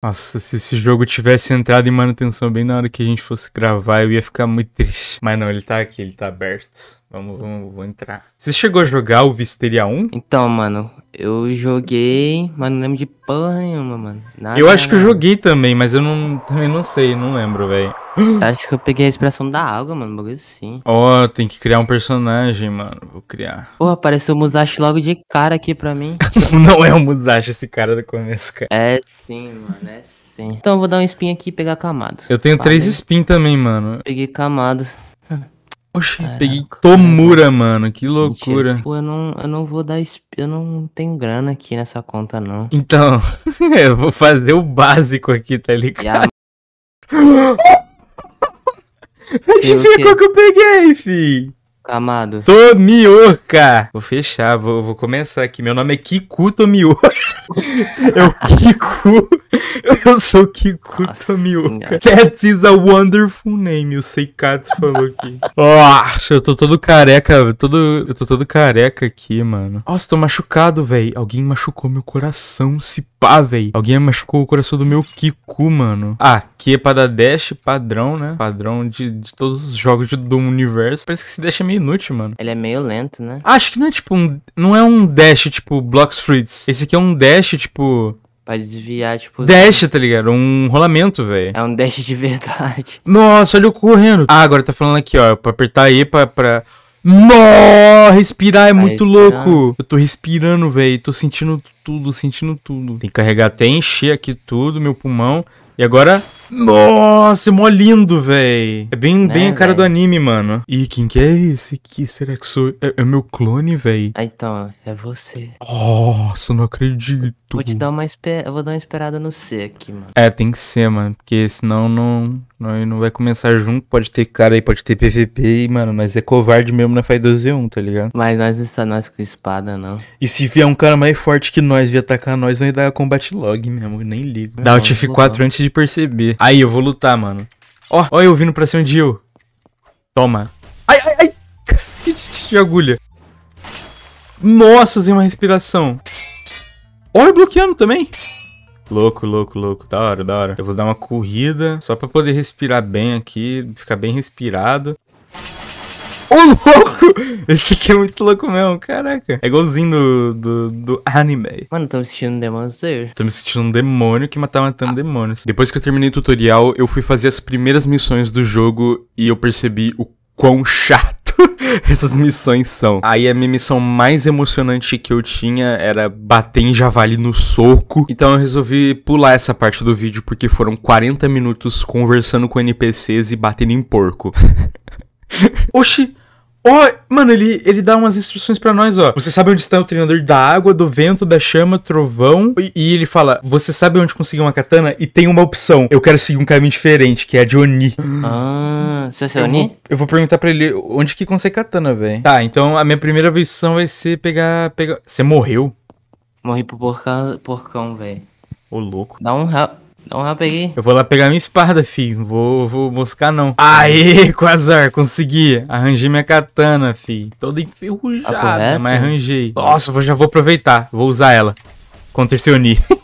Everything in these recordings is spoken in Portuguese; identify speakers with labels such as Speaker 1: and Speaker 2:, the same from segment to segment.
Speaker 1: Nossa, se esse jogo tivesse entrado em manutenção bem na hora que a gente fosse gravar, eu ia ficar muito triste. Mas não, ele tá aqui, ele tá aberto. Vamos, vamos, vamos entrar.
Speaker 2: Você chegou a jogar o Visteria 1? Então, mano, eu joguei, mas não lembro de porra nenhuma, mano. Nada, eu acho nada. que eu joguei também, mas eu não, também não sei, não lembro, velho. Acho que eu peguei a expressão da água, mano, bagulho assim.
Speaker 1: Ó, oh, tem que criar um personagem, mano, vou criar.
Speaker 2: Pô, apareceu o Musashi logo de cara aqui pra mim. não é o Musashi esse cara do começo, cara. É sim, mano,
Speaker 1: é sim.
Speaker 2: Então eu vou dar um spin aqui e pegar camado. Eu tenho três spin também, mano. Peguei camado. Oxi, Caraca, peguei Tomura, cara. mano. Que loucura. Tipo, eu não, eu não vou dar. Eu não tenho grana aqui nessa conta, não.
Speaker 1: Então, eu vou fazer o básico aqui, tá ligado?
Speaker 2: Adivinha qual que
Speaker 1: eu peguei, fi? Amado. Tomioka! Vou fechar, vou, vou começar aqui. Meu nome é Kiku Tomioka. Eu Kiku. Eu sou Kiku Nossa Tomioka. Senhora. That is a wonderful name, o Seikatsu falou aqui. Ó, oh, eu tô todo careca, todo, eu tô todo careca aqui, mano. Nossa, tô machucado, velho. Alguém machucou meu coração, se pá, véi. Alguém machucou o coração do meu Kiku, mano. Ah, que é pra dar dash, padrão, né? Padrão de, de todos os jogos de, do universo. Parece que esse dash é meio inútil, mano. Ele é meio lento, né? Acho que não é tipo um. Não é um dash, tipo, Block Streets. Esse aqui é um dash, tipo. Pra desviar, tipo. Dash, tá ligado? Um rolamento, velho. É um dash de
Speaker 2: verdade.
Speaker 1: Nossa, olha o correndo. Ah, agora tá falando aqui, ó. Pra apertar E pra. pra... Nó, respirar é tá muito respirar. louco. Eu tô respirando, velho. Tô sentindo tudo, sentindo tudo. Tem que carregar até encher aqui tudo, meu pulmão. E agora nossa, é mó lindo, véi. É bem, né, bem a cara do anime, mano. E quem que é esse? Que será que sou? É, é meu clone, véi. Ah, então, é você. Nossa, não acredito. Vou te
Speaker 2: dar uma esper... Eu vou dar uma esperada no C aqui, mano.
Speaker 1: É, tem que ser, mano. Porque senão não. Não, não vai começar junto, pode ter cara aí, pode ter PVP e, mano, nós é covarde mesmo na Fai 12 1, tá ligado? Mas nós não está nós com espada, não. E se vier um cara mais forte que nós, vir atacar nós, vai dar combate log mesmo, nem ligo. Dá o TF4 antes de perceber. Aí, eu vou lutar, mano. Ó, ó eu vindo pra cima de eu. Toma. Ai, ai, ai. Cacete de agulha. Nossa, usei uma respiração. Ó, eu bloqueando também. Louco, louco, louco. Da hora, da hora. Eu vou dar uma corrida só pra poder respirar bem aqui, ficar bem respirado.
Speaker 2: Ô, louco!
Speaker 1: Esse aqui é muito louco mesmo, caraca. É igualzinho
Speaker 2: do, do, do anime. Mano, tô me sentindo um Demon Slayer.
Speaker 1: Tô me sentindo um demônio que matava matando ah. demônios. Depois que eu terminei o tutorial, eu fui fazer as primeiras missões do jogo e eu percebi o quão chato essas missões são. Aí a minha missão mais emocionante que eu tinha era bater em javali no soco. Então eu resolvi pular essa parte do vídeo porque foram 40 minutos conversando com NPCs e batendo em porco. Oxi, Ó, oh, mano, ele, ele dá umas instruções para nós, ó. Você sabe onde está o treinador da água, do vento, da chama, trovão. E, e, ele fala: Você sabe onde conseguir uma katana? E tem uma opção. Eu quero seguir um caminho diferente, que é a de Oni. Ah, você é eu Oni? eu vou perguntar para ele onde que consegue katana, velho. Tá, então a minha primeira missão vai ser pegar. pegar... Você morreu? Morri pro porca... porcão, velho. Ô, louco. Dá um. Ra...
Speaker 2: Então já peguei.
Speaker 1: Eu vou lá pegar minha espada, filho. Vou, vou buscar, não. Aê, Quasar, consegui. Arranjei minha katana, filho. Toda tá
Speaker 2: enferrujada, ah,
Speaker 1: mas arranjei. Nossa, eu já vou aproveitar. Vou usar ela. Contra esse Oni.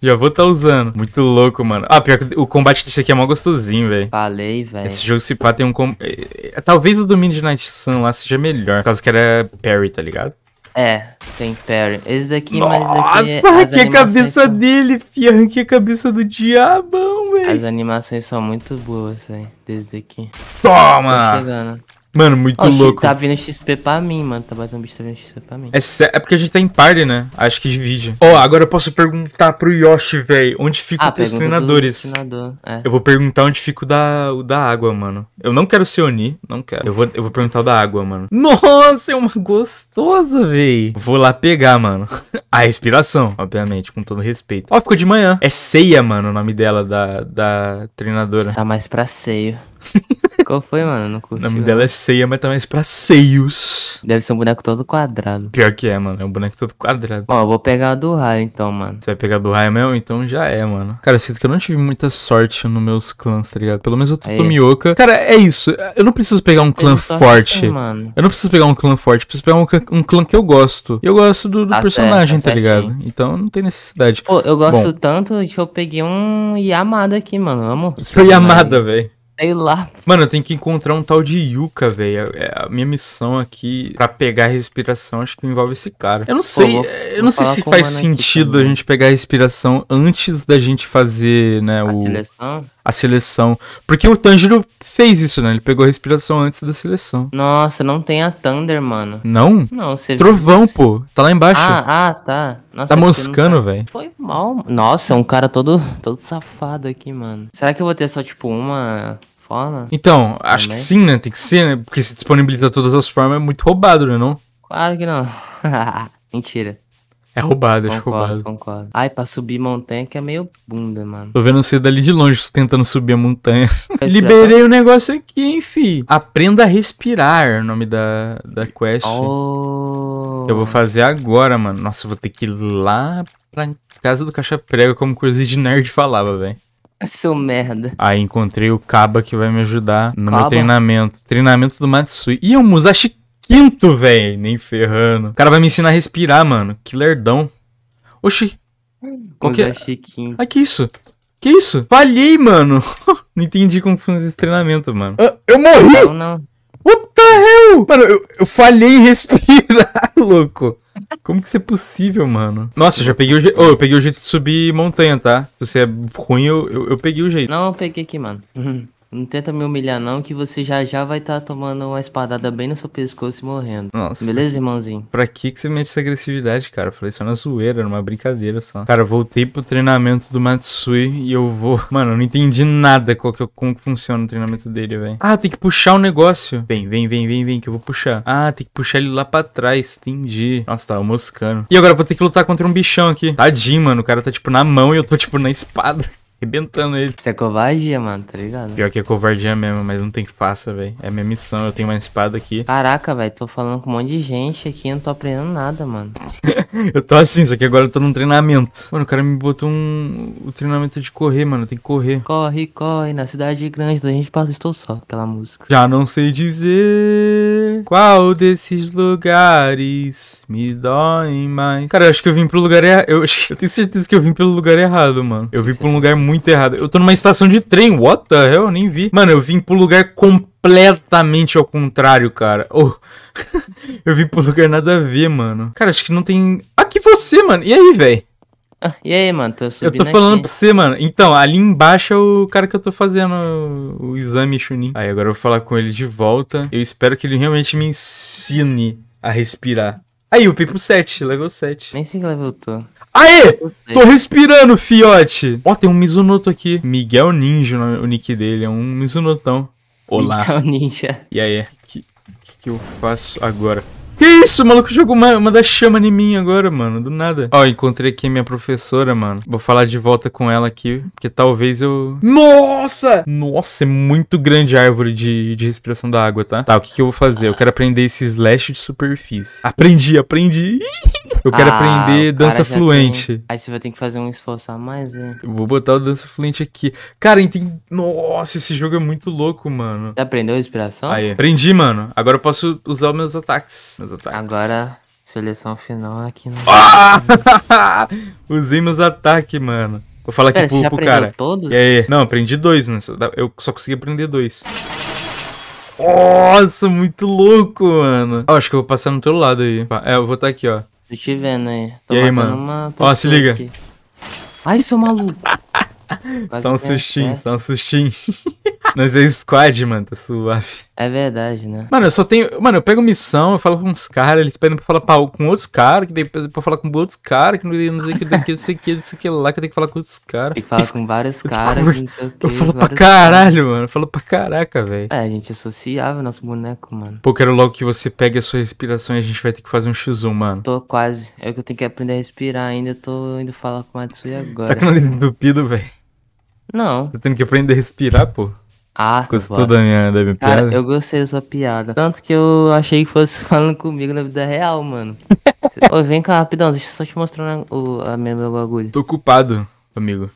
Speaker 1: Já vou tá usando. Muito louco, mano. Ah, pior que o combate desse aqui é mó gostosinho, velho. Falei, velho. Esse jogo se pá tem um. Com... É, é, é, talvez o domínio de Night Sun lá seja melhor. Por causa que era parry, tá ligado?
Speaker 2: É, tem Perry. Esse daqui, Nossa, mas Nossa, que é cabeça são...
Speaker 1: dele, fian, que é cabeça do
Speaker 2: diabão, velho. As animações são muito boas, velho, Desde aqui. Toma! Tô chegando. Mano, muito oh, louco. Tá vindo XP pra mim, mano. Tá bicho, tá vindo XP pra mim. É, é
Speaker 1: porque a gente tá em party, né? Acho que divide. Ó, oh, agora eu posso perguntar pro Yoshi, velho. Onde fica ah, o dos treinadores? É. Eu vou perguntar onde fica o da, o da água, mano. Eu não quero ser Oni. Não quero. Eu vou, eu vou perguntar o da água, mano. Nossa, é uma gostosa, velho. Vou lá pegar, mano. a respiração, obviamente, com todo respeito. Ó, oh, ficou de manhã. É Ceia, mano, o nome dela, da, da treinadora. Tá mais pra Ceio. Qual foi, mano? Não curti, o nome mano. dela é Ceia, mas também é pra Seios. Deve ser um boneco todo quadrado. Pior que é, mano. É um boneco todo quadrado. Ó, eu vou pegar a do raio então, mano. Você vai pegar a do raio mesmo? Então já é, mano. Cara, eu sinto que eu não tive muita sorte nos meus clãs, tá ligado? Pelo menos eu tô é com Mioca. Cara, é isso. Eu não preciso pegar um clã forte. Assim, eu não preciso pegar um clã forte. Eu preciso pegar um, clã, um clã que eu gosto. E eu gosto do, do tá personagem, certo, tá, tá ligado? Então não tem necessidade. Pô, eu gosto
Speaker 2: Bom. tanto que eu peguei um Yamada aqui, mano. Amo. Foi Yamada, velho. Sei lá.
Speaker 1: Mano, eu tenho que encontrar um tal de Yuka, velho. É, é, a minha missão aqui pra pegar a respiração acho que envolve esse cara. Eu não sei, Pô, vou, eu não sei se faz sentido a gente pegar a respiração antes da gente fazer, né, a o... seleção? a seleção. Porque o Tanjiro fez isso, né? Ele pegou a respiração
Speaker 2: antes da seleção. Nossa, não tem a Thunder, mano. Não? Não, você Trovão, viu? pô. Tá lá embaixo. Ah, ah tá. Nossa, tá é moscando, tá... velho. Foi mal. Nossa, é um cara todo, todo safado aqui, mano. Será que eu vou ter só, tipo, uma forma? Então, acho Também? que sim, né?
Speaker 1: Tem que ser, né? Porque se disponibiliza todas as formas é muito roubado, né? Não?
Speaker 2: Claro que não. Mentira. É roubado, é concordo, acho roubado. Concordo. Ai, pra subir montanha que é meio bunda, mano.
Speaker 1: Tô vendo você dali de longe tentando subir a montanha. Liberei tá. o um negócio aqui, hein, fi. Aprenda a respirar, é nome da, da quest.
Speaker 2: Oh.
Speaker 1: Eu vou fazer agora, mano. Nossa, eu vou ter que ir lá pra casa do caixa prego, como coisa de nerd falava, velho.
Speaker 2: Seu merda.
Speaker 1: Aí encontrei o Kaba que vai me ajudar no Kaba? meu treinamento. Treinamento do Matsui. E é um Musashi quinto, velho. Nem ferrando. O cara vai me ensinar a respirar, mano. Que lerdão. Oxi.
Speaker 2: Qual que é? Ah,
Speaker 1: que isso? Que isso? Falhei, mano. não entendi como foi esse treinamento, mano. Ah, eu morri! Não, não. What the hell? Mano, eu, eu falhei em respirar, louco. Como que isso é possível, mano? Nossa, eu já peguei o jeito. Oh, eu peguei o jeito de subir montanha, tá? Se você é ruim, eu, eu, eu peguei o jeito.
Speaker 2: Não, eu peguei aqui, mano. Não tenta me humilhar não, que você já já vai estar tá tomando uma espadada bem no seu pescoço e morrendo. Nossa. Beleza, irmãozinho?
Speaker 1: Pra que que você mete essa agressividade, cara? Eu falei só na zoeira, era uma brincadeira só. Cara, voltei pro treinamento do Matsui e eu vou... Mano, eu não entendi nada qual que, como que funciona o treinamento dele, velho. Ah, tem que puxar o um negócio. Vem, vem, vem, vem, vem, que eu vou puxar. Ah, tem que puxar ele lá pra trás. Entendi. Nossa, tava moscando. E agora eu vou ter que lutar contra um bichão aqui. Tadinho, mano. O cara tá, tipo, na mão e eu tô, tipo, na espada.
Speaker 2: arrebentando ele. Isso é covardia, mano, tá ligado? Pior que é covardia mesmo, mas não tem que faça, velho. É minha missão, eu tenho uma espada aqui. Caraca, velho, tô falando com um monte de gente aqui, e não tô aprendendo nada, mano.
Speaker 1: eu tô assim, só que agora eu tô num treinamento. Mano, o cara me botou um o treinamento de correr, mano, tem que correr.
Speaker 2: Corre, corre, na cidade grande da gente passa estou só, aquela música.
Speaker 1: Já não sei dizer qual desses lugares me dói mais. Cara, eu acho que eu vim pro lugar errado. Eu, eu tenho certeza que eu vim pelo lugar errado, mano. Eu vim pra um lugar muito muito errado. Eu tô numa estação de trem, what the hell? Eu nem vi. Mano, eu vim pro lugar completamente ao contrário, cara. Oh. eu vim pro lugar nada a ver, mano. Cara, acho que não tem. Aqui você, mano. E aí, velho? Ah, e aí, mano? Tô eu tô falando aqui. pra você, mano. Então, ali embaixo é o cara que eu tô fazendo o, o exame Chunin. Aí agora eu vou falar com ele de volta. Eu espero que ele realmente me ensine a respirar. Aí, o Pipo 7,
Speaker 2: level 7. Nem sei que level eu tô. Aê! Tô respirando,
Speaker 1: fiote! Ó, tem um Mizunoto aqui. Miguel Ninja, o nick dele. É um Mizunotão. Olá. Miguel Ninja. E aí? O que, que eu faço agora? Que isso, o maluco jogou uma, uma da chama em mim agora, mano, do nada. Ó, encontrei aqui minha professora, mano. Vou falar de volta com ela aqui, porque talvez eu... Nossa! Nossa, é muito grande a árvore de, de respiração da água, tá? Tá, o que, que eu vou fazer? Eu quero aprender esse slash de superfície. Aprendi,
Speaker 2: aprendi.
Speaker 1: Eu quero ah, aprender dança fluente. Tem...
Speaker 2: Aí você vai ter que fazer um esforço a mais, hein. Eu vou
Speaker 1: botar o dança fluente aqui. Cara, entendi. Nossa, esse jogo é muito louco, mano. Você aprendeu a inspiração? Aí. Aprendi, mano. Agora eu posso usar os meus ataques. Meus ataques. Agora. Seleção final aqui no. Ah! Usei meus ataques, mano. Vou falar Pera, aqui pro, pro cara. Todos? E aí? Não, aprendi dois, né? Eu só consegui aprender dois. Nossa, muito louco, mano. Ó, acho que eu vou passar no teu lado aí. É, eu vou estar aqui, ó. Tô
Speaker 2: te vendo aí. Tô e aí, mano? Ó, se liga. Aqui. Ai, seu maluco. só um sustinho,
Speaker 1: é. só um sustinho. Nós é squad, mano, tá suave. É
Speaker 2: verdade, né?
Speaker 1: Mano, eu só tenho. Mano, eu pego missão, eu falo com uns caras, eles pedem pra falar pra, com outros caras, que depois pra falar com outros caras, que não, sei o que, não sei o que, não sei o que lá, que eu tenho que falar com outros caras. Tem que falar com vários caras, não sei o que. Eu falo pra caralho, mano. Eu falo pra caraca, velho. É, a gente associava nosso boneco, mano. Pô, quero logo que você pegue a sua respiração e a gente vai ter que fazer um X1, mano.
Speaker 2: Tô quase. É que eu tenho que aprender a respirar ainda, eu tô indo falar com o Matsui agora. Você tá com o nariz
Speaker 1: entupido, velho? Não. tô tá tendo que aprender a respirar, pô? Ah, Gostou da minha, da minha Cara, eu
Speaker 2: gostei dessa piada. Tanto que eu achei que fosse falando comigo na vida real, mano. Ô, vem cá, rapidão, deixa eu só te mostrar o, a minha, meu bagulho. Tô ocupado, amigo.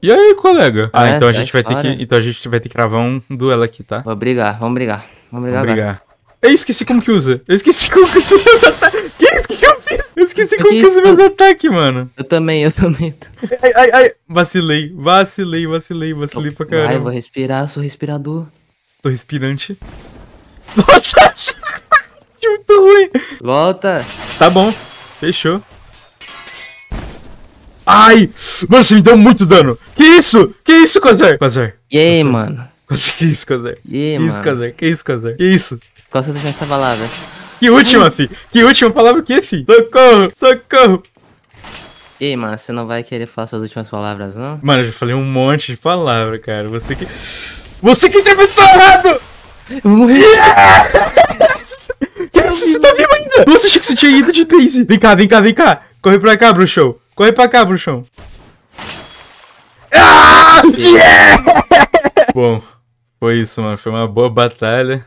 Speaker 1: E aí, colega? Ah, é, então a gente vai ter que. Então a gente vai ter que gravar um duelo
Speaker 2: aqui, tá? Vou brigar, vamos brigar. Vamos brigar. Vamos brigar. Eu esqueci como que usa. Eu esqueci como que usa meus
Speaker 1: ataques. Que que eu fiz? Eu esqueci como que usa meus
Speaker 2: ataques, mano. Eu também, eu também.
Speaker 1: Ai, ai, ai. Vacilei, vacilei, vacilei, vacilei pra caramba. Ai, vou respirar, sou respirador. Tô respirante. Nossa! Muito ruim. Volta. Tá bom. Fechou. Ai! Mano, você me deu muito dano. Que isso? Que isso, Quasar? Quasar. E aí, mano? Que isso, Quasar? Que isso, Quasar? Que isso, Quasar? Que isso? Qual são as últimas palavras? Que última, fi?
Speaker 2: Que última palavra o quê, fi? Socorro, socorro. Ei, mano, você não vai querer falar suas últimas palavras, não?
Speaker 1: Mano, eu já falei um
Speaker 2: monte de palavra, cara. Você que...
Speaker 1: Você que interpretou errado! Eu morri. Yeah! você tá vivo ainda? Nossa, achei que você tinha ido de base. Vem cá, vem cá, vem cá. Corre pra cá, bruxão. Corre pra cá, bruxão.
Speaker 2: Ah! Yeah!
Speaker 1: Bom, foi isso, mano. Foi uma boa batalha.